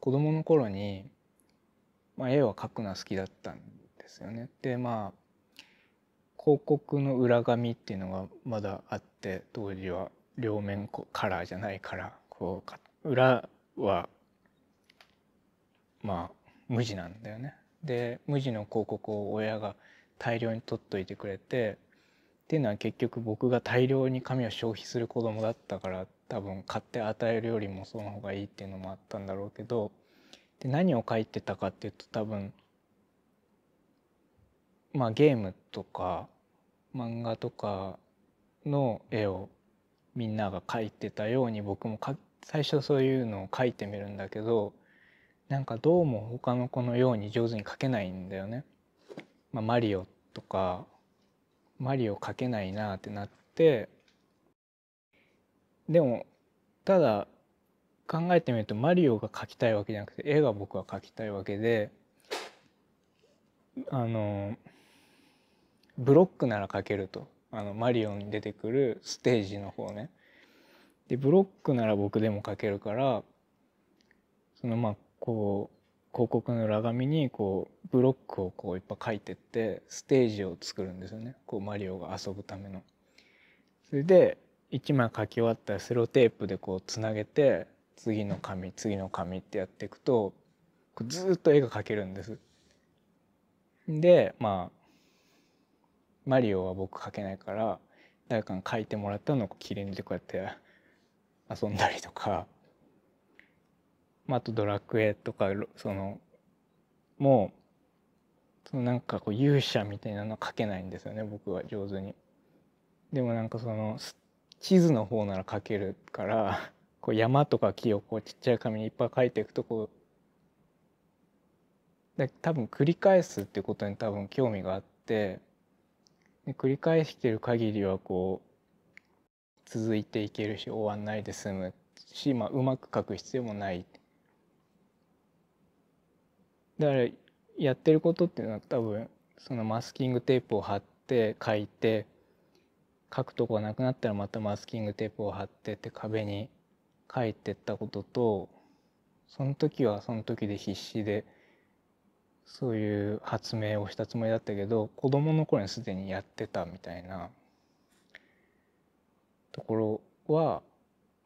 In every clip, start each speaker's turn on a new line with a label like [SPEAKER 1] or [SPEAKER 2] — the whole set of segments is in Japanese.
[SPEAKER 1] 子供の頃に、まあ、絵は描くのは好きだったんですよね。でまあ広告の裏紙っていうのがまだあって当時は両面カラーじゃないからこうか裏はまあ無地なんだよね。で無地の広告を親が大量に取っといてくれてっていうのは結局僕が大量に紙を消費する子供だったから多分買って与えるよりもその方がいいっていうのもあったんだろうけどで何を書いてたかっていうと多分まあゲームとか漫画とかの絵をみんなが描いてたように僕もか最初そういうのを描いてみるんだけどなんかどうも他の子のように上手に描けないんだよね。まあ、マリオとかマリオ描けないなってなってでもただ考えてみるとマリオが描きたいわけじゃなくて絵が僕は描きたいわけであのブロックなら描けるとあのマリオに出てくるステージの方ね。でブロックなら僕でも描けるからそのまあこう広告の裏紙にこうブロックをこういっぱい書いてってステージを作るんですよねこうマリオが遊ぶための。それで1枚書き終わったらセロテープでこうつなげて次の紙次の紙ってやっていくとずっと絵が描けるんです。でまあマリオは僕描けないから誰かに描いてもらったのを切り抜いてこうやって遊んだりとか。まあ、あと「ドラクエ」とかそのもうそのなんかこう勇者みたいなのは書けないんですよね僕は上手に。でもなんかその地図の方なら描けるからこう山とか木をこうちっちゃい紙にいっぱい書いていくとこうで多分繰り返すってことに多分興味があってで繰り返してる限りはこう続いていけるし終わんないで済むし、まあ、うまく書く必要もないだからやってることっていうのは多分そのマスキングテープを貼って書いて書くとこがなくなったらまたマスキングテープを貼ってって壁に書いてったこととその時はその時で必死でそういう発明をしたつもりだったけど子どもの頃にすでにやってたみたいなところは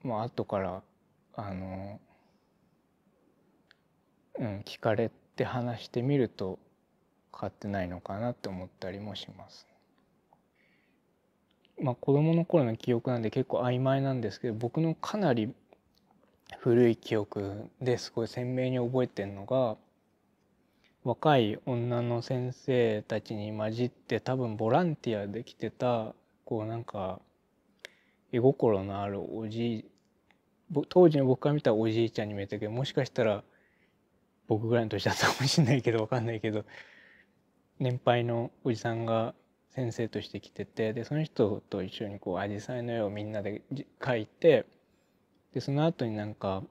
[SPEAKER 1] まあ後からあのうん聞かれて。って話してみると変ってないのかなって思ったりもします。まあ、子供の頃の記憶なんで結構曖昧なんですけど僕のかなり古い記憶ですごい鮮明に覚えてるのが若い女の先生たちに混じって多分ボランティアで来てたこうなんか絵心のあるおじい当時の僕から見たおじいちゃんに見えたけどもしかしたら僕ぐらいの年だったかもしれないけどわかんないけど年配のおじさんが先生として来ててでその人と一緒にこうアジサイの絵をみんなで描いてでその後になんか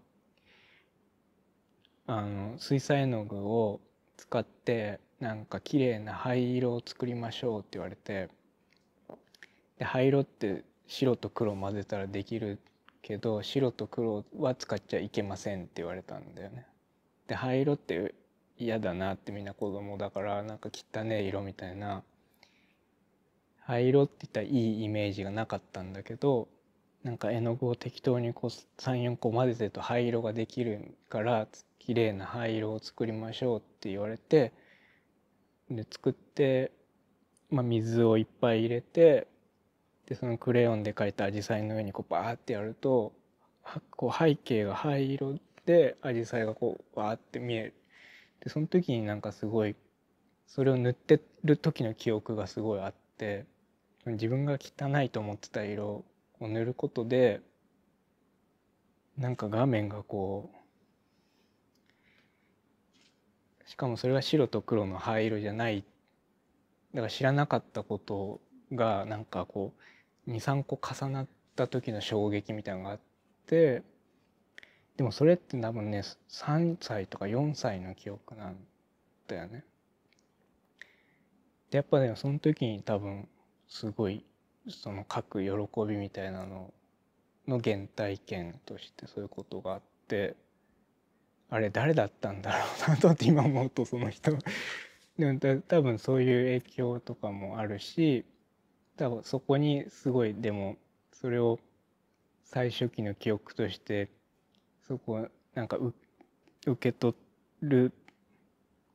[SPEAKER 1] あの水彩絵の具を使ってなんか綺麗な灰色を作りましょうって言われてで灰色って白と黒混ぜたらできるけど白と黒は使っちゃいけませんって言われたんだよね。で灰色って嫌だなってみんな子供だからなんか汚ね色みたいな灰色っていったらいいイメージがなかったんだけどなんか絵の具を適当にこう34個混ぜてると灰色ができるから綺麗な灰色を作りましょうって言われてで作って、まあ、水をいっぱい入れてでそのクレヨンで描いた紫陽花の上にこうバーってやるとこう背景が灰色でジサイがこうわーって見えるでその時になんかすごいそれを塗ってる時の記憶がすごいあって自分が汚いと思ってた色を塗ることでなんか画面がこうしかもそれは白と黒の灰色じゃないだから知らなかったことがなんかこう23個重なった時の衝撃みたいなのがあってでもそれって多分ね3歳とか4歳の記憶なんだよね。でやっぱねその時に多分すごいその書く喜びみたいなのの原体験としてそういうことがあってあれ誰だったんだろうなとって今思うとその人 でも多分そういう影響とかもあるし多分そこにすごいでもそれを最初期の記憶としてそこなんか受け取る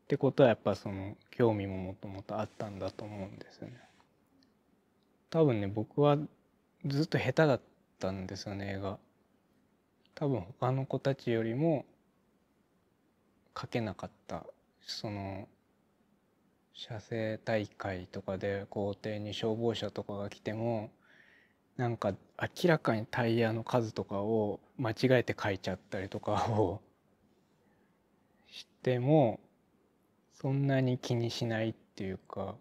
[SPEAKER 1] ってことはやっぱその興味ももともとあったんだと思うんですよね。多分ね僕はずっと下手だったんですよね映画。多分他の子たちよりも書けなかったその写生大会とかで校庭に消防車とかが来てもなんか明らかにタイヤの数とかを間違えて書いちゃったりとかをしてもそんなに気にしないっていうか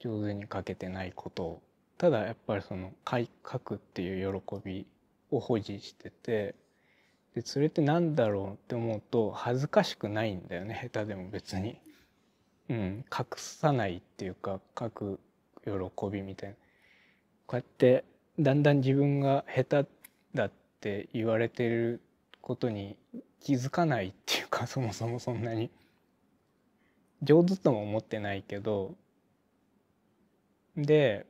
[SPEAKER 1] 上手に書けてないことをただやっぱりその書くっていう喜びを保持しててでそれって何だろうって思うと恥ずかしくないんだよね下手でも別に。うん、隠さないっていうか書く喜びみたいなこうやってだんだん自分が下手だっって言われてることに気づかないっていうか そもそもそんなに上手とも思ってないけどで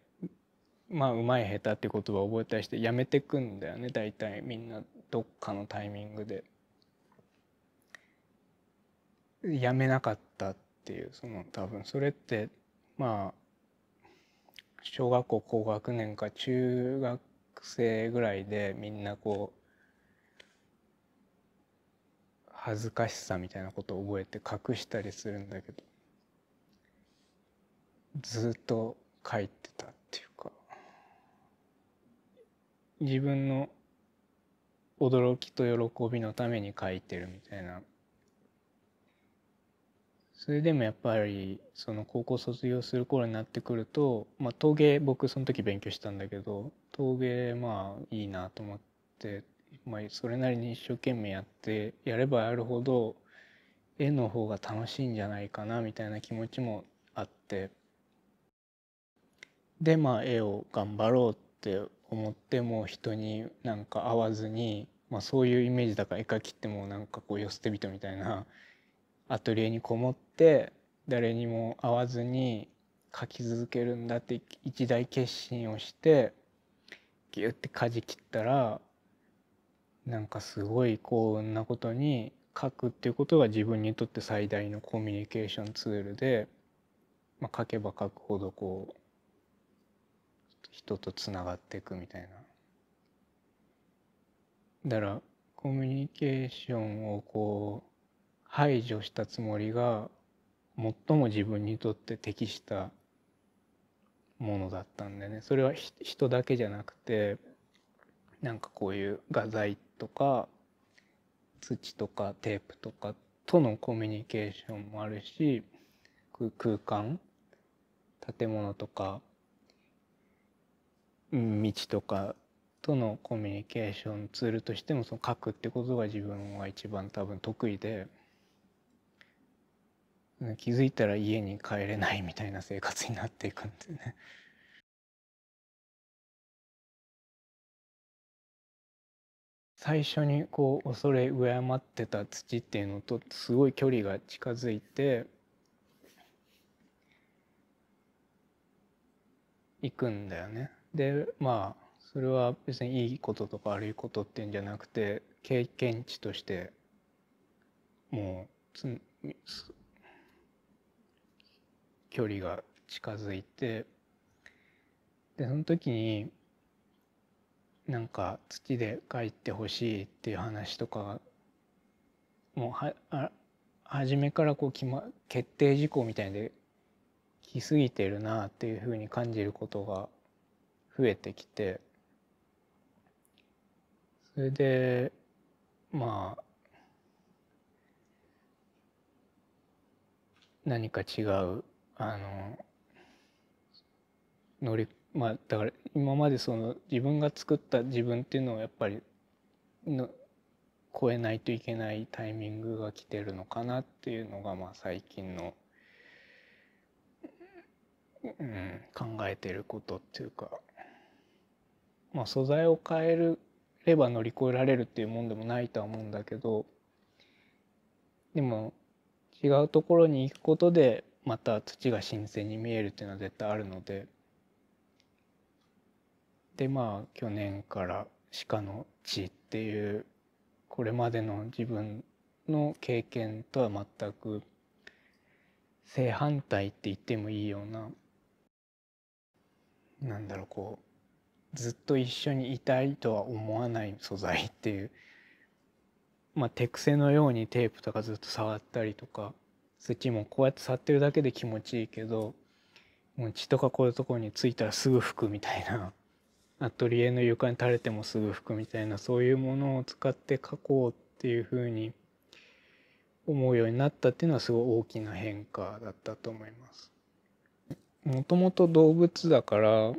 [SPEAKER 1] まあうまい下手って言葉を覚えたりしてやめてくんだよね大体みんなどっかのタイミングで。やめなかったっていうその多分それってまあ小学校高学年か中学学生ぐらいでみんなこう恥ずかしさみたいなことを覚えて隠したりするんだけどずっと書いてたっていうか自分の驚きと喜びのために書いてるみたいなそれでもやっぱりその高校卒業する頃になってくると、まあ、陶芸僕その時勉強したんだけど陶芸まあいいなと思って、まあ、それなりに一生懸命やってやればやるほど絵の方が楽しいんじゃないかなみたいな気持ちもあってでまあ絵を頑張ろうって思っても人になんか合わずに、まあ、そういうイメージだから絵描きってもなんかこう寄せて人みたいなアトリエにこもって誰にも会わずに描き続けるんだって一大決心をしてギュってじ切ったらなんかすごい幸運なことに書くっていうことが自分にとって最大のコミュニケーションツールで、まあ、書けば書くほどこう人とつながっていくみたいな。だからコミュニケーションをこう排除したつもりが最も自分にとって適したものだったんでねそれは人だけじゃなくてなんかこういう画材とか土とかテープとかとのコミュニケーションもあるし空間建物とか道とかとのコミュニケーションツールとしてもその書くってことが自分は一番多分得意で気づいたら家に帰れないみたいな生活になっていくんでね。最初にこう恐れ敬ってた土っていうのとすごい距離が近づいていくんだよね。でまあそれは別にいいこととか悪いことっていうんじゃなくて経験値としてもう距離が近づいてでその時になんか土で帰ってほしいっていう話とかもうはあ初めからこう決、ま、決定事項みたいで来すぎてるなっていうふうに感じることが増えてきてそれでまあ何か違うあの乗りまあだから今までその自分が作った自分っていうのをやっぱりの超えないといけないタイミングが来てるのかなっていうのがまあ最近の、うん、考えてることっていうか、まあ、素材を変えるれば乗り越えられるっていうもんでもないとは思うんだけどでも違うところに行くことでまた土が新鮮に見えるっていうのは絶対あるのででまあ去年から鹿の血っていうこれまでの自分の経験とは全く正反対って言ってもいいようななんだろうこうずっと一緒にいたいとは思わない素材っていうまあ手癖のようにテープとかずっと触ったりとか土もこうやって触ってるだけで気持ちいいけどもう血とかこういうところについたらすぐ拭くみたいなアトリエの床に垂れてもすぐ拭くみたいなそういうものを使って書こうっていうふうに思うようになったっていうのはすごい大きな変化だったと思います。もともと動物だから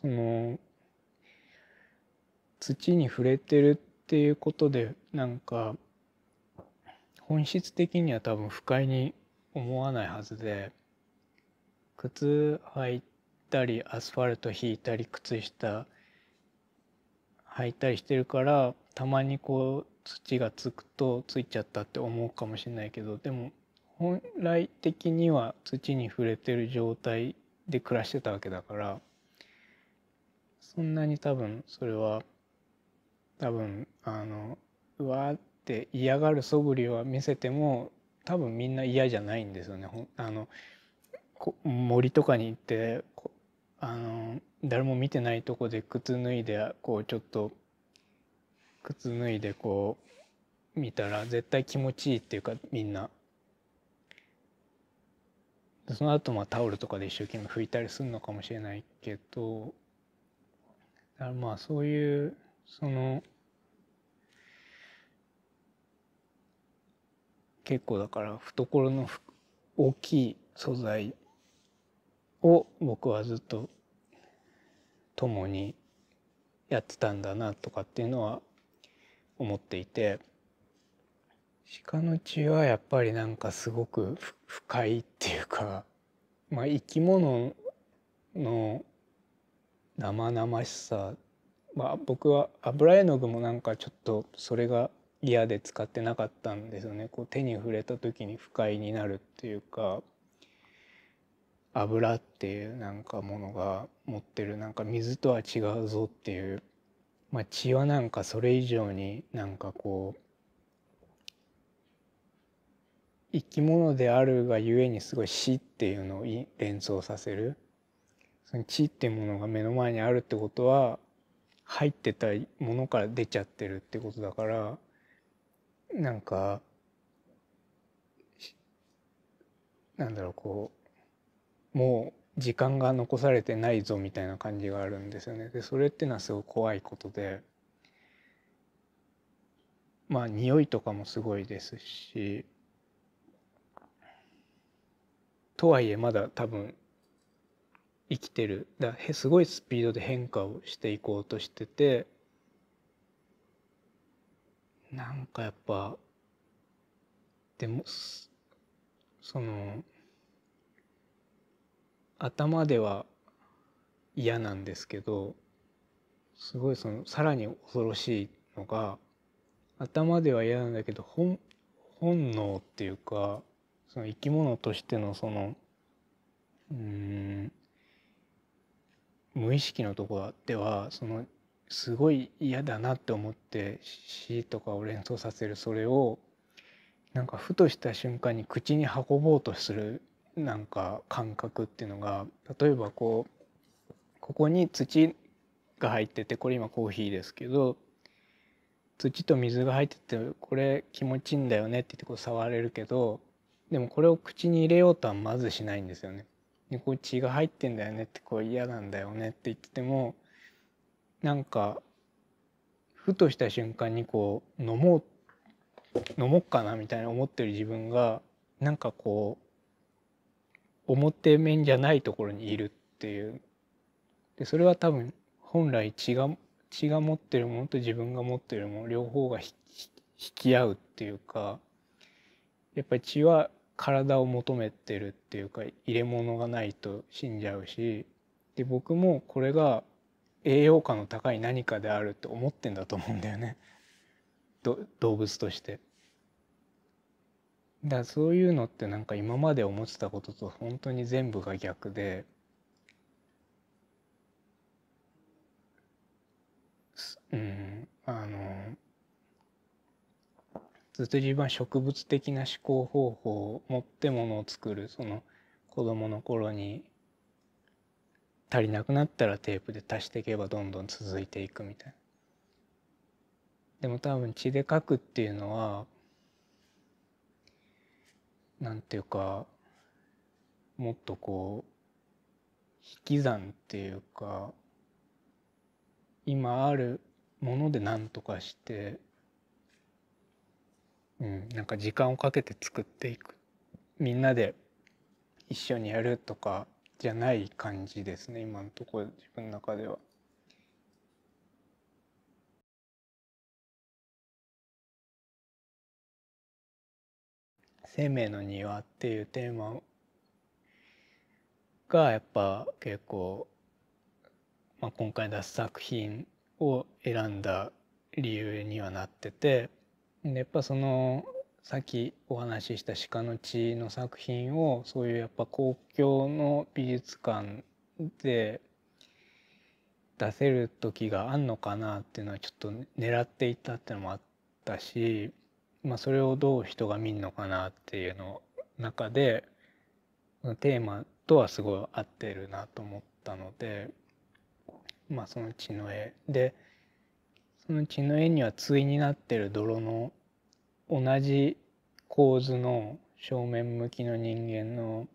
[SPEAKER 1] その土に触れてるっていうことでなんか本質的には多分不快に思わないはずで靴履いたりアスファルト引いたり靴下履いたりしてるからたまにこう土がつくとついちゃったって思うかもしれないけどでも本来的には土に触れてる状態で暮らしてたわけだからそんなに多分それは多分あのうわって嫌がる素振りは見せても多分みんな嫌じゃないんですよね。あの森とかに行ってあの誰も見てないとこで靴脱いでこうちょっと靴脱いでこう見たら絶対気持ちいいっていうかみんなその後まあタオルとかで一生懸命拭いたりするのかもしれないけどまあそういうその結構だから懐の大きい素材を僕はずっと共にやってたんだなとかっていうのは思っていて鹿の血はやっぱりなんかすごく深いっていうか、まあ、生き物の生々しさ、まあ、僕は油絵の具もなんかちょっとそれが嫌で使ってなかったんですよねこう手に触れた時に不快になるっていうか油っていうなんかものが持ってるなんか水とは違うぞっていう、まあ、血はなんかそれ以上になんかこう生き物であるがゆえにすごい死っていうのを連想させるその血っていうものが目の前にあるってことは入ってたものから出ちゃってるってことだからなんかなんだろうこうもう時間が残されてないぞみたいな感じがあるんですよね。でそれっていうのはすごい怖いことでまあ匂いとかもすごいですしとはいえまだ多分生きてるだすごいスピードで変化をしていこうとしててなんかやっぱでもその頭では嫌なんですけどすごいそのさらに恐ろしいのが頭では嫌なんだけど本本能っていうかその生き物としてのそのうん無意識のところではそのすごい嫌だなって思って詩とかを連想させるそれをなんかふとした瞬間に口に運ぼうとするなんか感覚っていうのが例えばこうここに土が入っててこれ今コーヒーですけど土と水が入っててこれ気持ちいいんだよねって言ってこう触れるけどでもこれを口に入れようとはまずしないんですよね。でこう血が入ってんだよねってこう嫌なんだよねって言っててもなんかふとした瞬間にこう飲もう飲もうかなみたいな思ってる自分がなんかこう表面じゃないところにいるっていうでそれは多分本来血が血が持ってるものと自分が持ってるもの両方が引き合うっていうかやっぱり血は体を求めてるっていうか入れ物がないと死んじゃうしで僕もこれが栄養価の高い何かであるって思ってんだと思うんだよね動物として。だそういうのってなんか今まで思ってたことと本当に全部が逆でうんあのずっと自分は植物的な思考方法を持ってものを作るその子供の頃に足りなくなったらテープで足していけばどんどん続いていくみたいな。でも多分血で書くっていうのはなんていうかもっとこう引き算っていうか今あるもので何とかして、うん、なんか時間をかけて作っていくみんなで一緒にやるとかじゃない感じですね今のところ自分の中では。生命の庭っていうテーマがやっぱ結構、まあ、今回出す作品を選んだ理由にはなっててやっぱそのさっきお話しした「鹿の血」の作品をそういうやっぱ公共の美術館で出せる時があんのかなっていうのはちょっと狙っていたっていうのもあったし、まあ、それをどう人が見るのかなっていうの中でテーマとはすごい合ってるなと思ったので、まあ、その血の絵でその血の絵には対になってる泥の同じ構図の正面向きの人間の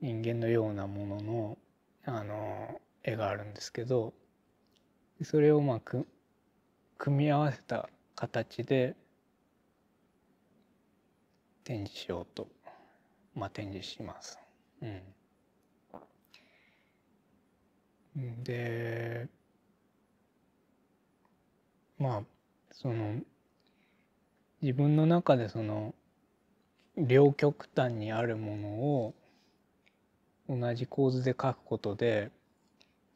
[SPEAKER 1] 人間のようなもののあの絵があるんですけどそれをまあ組み合わせた形で展示しようと、まあ、展示します。うん、でまあその自分の中でその両極端にあるものを同じ構図で書くことで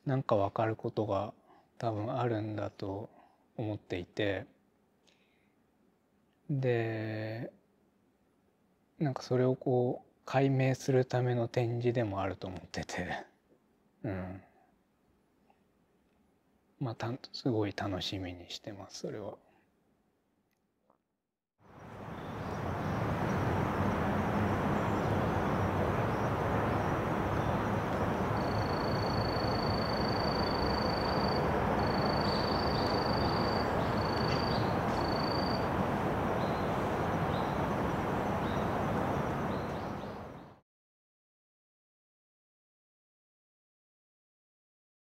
[SPEAKER 1] なんか分かることが多分あるんだと思っていてでなんかそれをこう解明するための展示でもあると思っててうんまあたすごい楽しみにしてますそれは。